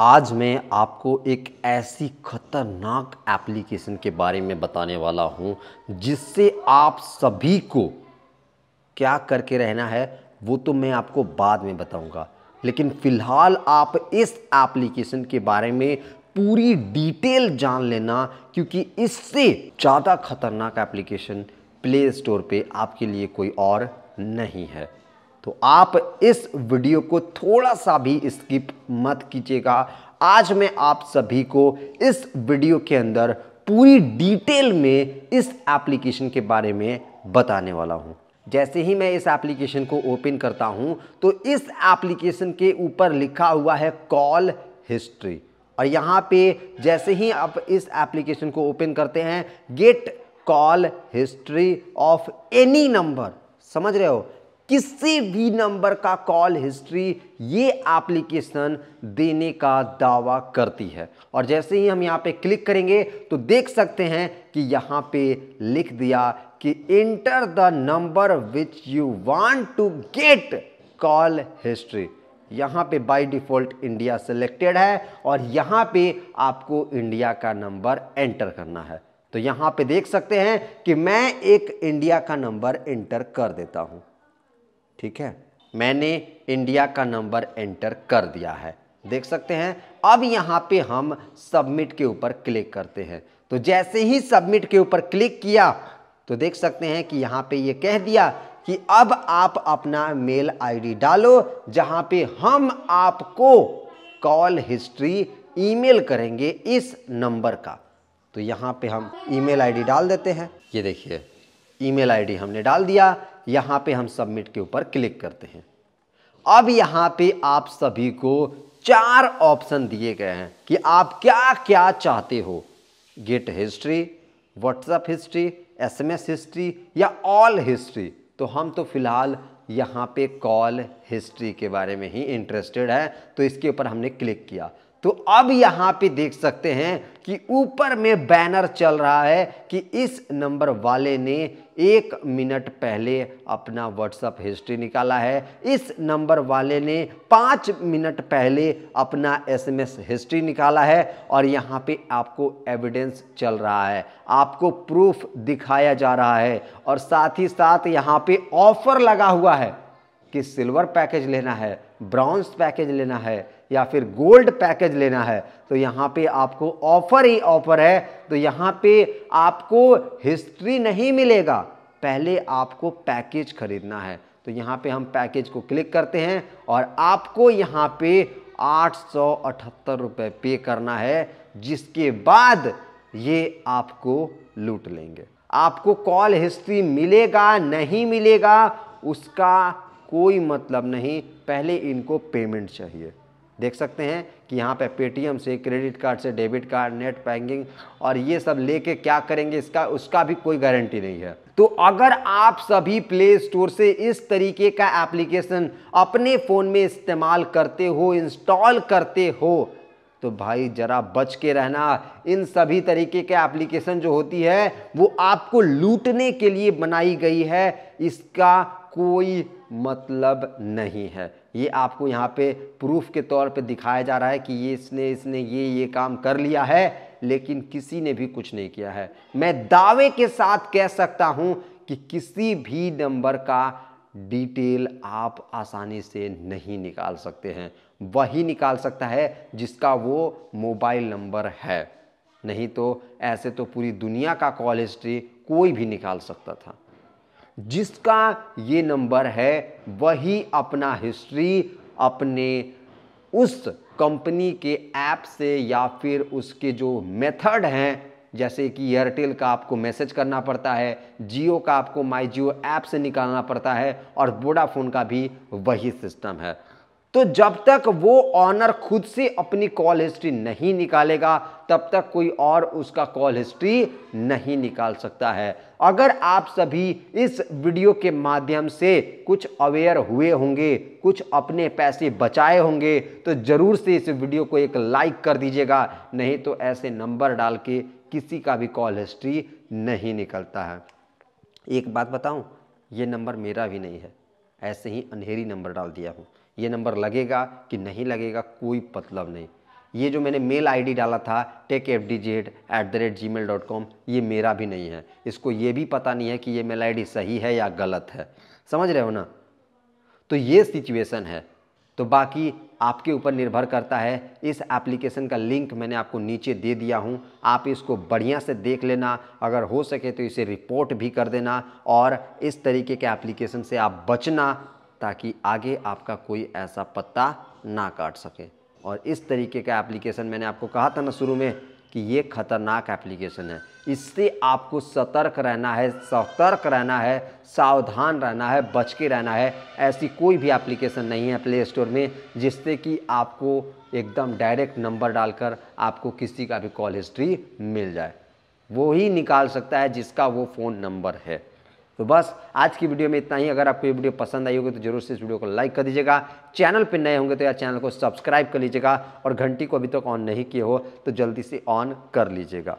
आज मैं आपको एक ऐसी खतरनाक एप्लीकेशन के बारे में बताने वाला हूं जिससे आप सभी को क्या करके रहना है वो तो मैं आपको बाद में बताऊंगा लेकिन फ़िलहाल आप इस एप्लीकेशन के बारे में पूरी डिटेल जान लेना क्योंकि इससे ज़्यादा खतरनाक एप्लीकेशन प्ले स्टोर पे आपके लिए कोई और नहीं है तो आप इस वीडियो को थोड़ा सा भी स्किप मत कीजिएगा आज मैं आप सभी को इस वीडियो के अंदर पूरी डिटेल में इस एप्लीकेशन के बारे में बताने वाला हूँ जैसे ही मैं इस एप्लीकेशन को ओपन करता हूँ तो इस एप्लीकेशन के ऊपर लिखा हुआ है कॉल हिस्ट्री और यहाँ पे जैसे ही आप इस एप्लीकेशन को ओपन करते हैं get call history of any number समझ रहे हो किसी भी नंबर का कॉल हिस्ट्री ये एप्लीकेशन देने का दावा करती है और जैसे ही हम यहाँ पे क्लिक करेंगे तो देख सकते हैं कि यहाँ पे लिख दिया कि enter the number which you want to get call history यहाँ पे बाय डिफ़ॉल्ट इंडिया सिलेक्टेड है और यहाँ पे आपको इंडिया का नंबर एंटर करना है तो यहाँ पे देख सकते हैं कि मैं एक इंडिया का नंबर एंटर कर देता हूँ ठीक है मैंने इंडिया का नंबर एंटर कर दिया है देख सकते हैं अब यहाँ पे हम सबमिट के ऊपर क्लिक करते हैं तो जैसे ही सबमिट के ऊपर क्लिक किया तो देख सकते हैं कि यहाँ पे ये कह दिया कि अब आप अपना मेल आईडी डालो जहाँ पे हम आपको कॉल हिस्ट्री ईमेल करेंगे इस नंबर का तो यहाँ पे हम ईमेल आईडी डाल देते हैं ये देखिए ईमेल आईडी हमने डाल दिया यहाँ पे हम सबमिट के ऊपर क्लिक करते हैं अब यहाँ पे आप सभी को चार ऑप्शन दिए गए हैं कि आप क्या क्या चाहते हो get history WhatsApp history SMS history या ऑल हिस्ट्री तो हम तो फिलहाल यहाँ पे कॉल हिस्ट्री के बारे में ही इंटरेस्टेड है तो इसके ऊपर हमने क्लिक किया तो अब यहाँ पे देख सकते हैं कि ऊपर में बैनर चल रहा है कि इस नंबर वाले ने एक मिनट पहले अपना व्हाट्सअप हिस्ट्री निकाला है इस नंबर वाले ने पाँच मिनट पहले अपना एसएमएस हिस्ट्री निकाला है और यहाँ पे आपको एविडेंस चल रहा है आपको प्रूफ दिखाया जा रहा है और साथ ही साथ यहाँ पे ऑफर लगा हुआ है कि सिल्वर पैकेज लेना है ब्रॉन्ज पैकेज लेना है या फिर गोल्ड पैकेज लेना है तो यहाँ पे आपको ऑफर ही ऑफर है तो यहाँ पे आपको हिस्ट्री नहीं मिलेगा पहले आपको पैकेज खरीदना है तो यहाँ पे हम पैकेज को क्लिक करते हैं और आपको यहाँ पे आठ सौ अठहत्तर रुपये पे करना है जिसके बाद ये आपको लूट लेंगे आपको कॉल हिस्ट्री मिलेगा नहीं मिलेगा उसका कोई मतलब नहीं पहले इनको पेमेंट चाहिए देख सकते हैं कि यहाँ पे पेटीएम से क्रेडिट कार्ड से डेबिट कार्ड नेट बैंकिंग और ये सब लेके क्या करेंगे इसका उसका भी कोई गारंटी नहीं है तो अगर आप सभी प्ले स्टोर से इस तरीके का एप्लीकेशन अपने फ़ोन में इस्तेमाल करते हो इंस्टॉल करते हो तो भाई जरा बच के रहना इन सभी तरीके के एप्लीकेशन जो होती है वो आपको लूटने के लिए बनाई गई है इसका कोई मतलब नहीं है ये आपको यहाँ पे प्रूफ के तौर पे दिखाया जा रहा है कि ये इसने इसने ये ये काम कर लिया है लेकिन किसी ने भी कुछ नहीं किया है मैं दावे के साथ कह सकता हूँ कि किसी भी नंबर का डिटेल आप आसानी से नहीं निकाल सकते हैं वही निकाल सकता है जिसका वो मोबाइल नंबर है नहीं तो ऐसे तो पूरी दुनिया का कॉल हिस्ट्री कोई भी निकाल सकता था जिसका ये नंबर है वही अपना हिस्ट्री अपने उस कंपनी के ऐप से या फिर उसके जो मेथड हैं जैसे कि एयरटेल का आपको मैसेज करना पड़ता है जियो का आपको माई जियो ऐप से निकालना पड़ता है और वोडाफोन का भी वही सिस्टम है तो जब तक वो ऑनर खुद से अपनी कॉल हिस्ट्री नहीं निकालेगा तब तक कोई और उसका कॉल हिस्ट्री नहीं निकाल सकता है अगर आप सभी इस वीडियो के माध्यम से कुछ अवेयर हुए होंगे कुछ अपने पैसे बचाए होंगे तो ज़रूर से इस वीडियो को एक लाइक कर दीजिएगा नहीं तो ऐसे नंबर डाल के किसी का भी कॉल हिस्ट्री नहीं निकलता है एक बात बताऊँ ये नंबर मेरा भी नहीं है ऐसे ही अंधेरी नंबर डाल दिया हूँ ये नंबर लगेगा कि नहीं लगेगा कोई मतलब नहीं ये जो मैंने मेल आईडी डाला था tech F D Z at the rate Gmail dot com ये मेरा भी नहीं है इसको ये भी पता नहीं है कि ये मेल आईडी सही है या गलत है समझ रहे हो ना तो ये सिचुएशन है तो बाकी आपके ऊपर निर्भर करता है इस एप्लीकेशन का लिंक मैंने आपको नीचे दे दिया हूँ आप इसको बढ़िया से देख लेना अगर हो सके तो इसे रिपोर्ट भी कर देना और इस तरीके के एप्लीकेशन से आप बचना ताकि आगे आपका कोई ऐसा पत्ता ना काट सके और इस तरीके का एप्लीकेशन मैंने आपको कहा था ना शुरू में कि ये खतरनाक एप्लीकेशन है इससे आपको सतर्क रहना है सतर्क रहना है सावधान रहना है बच के रहना है ऐसी कोई भी एप्लीकेशन नहीं है प्ले स्टोर में जिससे कि आपको एकदम डायरेक्ट नंबर डालकर आपको किसी का भी कॉल हिस्ट्री मिल जाए वो ही निकाल सकता है जिसका वो फ़ोन नंबर है तो बस आज की वीडियो में इतना ही अगर आपको ये वीडियो पसंद आई होगी तो जरूर से इस वीडियो को लाइक कर दीजिएगा चैनल पर नए होंगे तो या चैनल को सब्सक्राइब कर लीजिएगा और घंटी को अभी तक ऑन नहीं किए हो तो जल्दी से ऑन कर लीजिएगा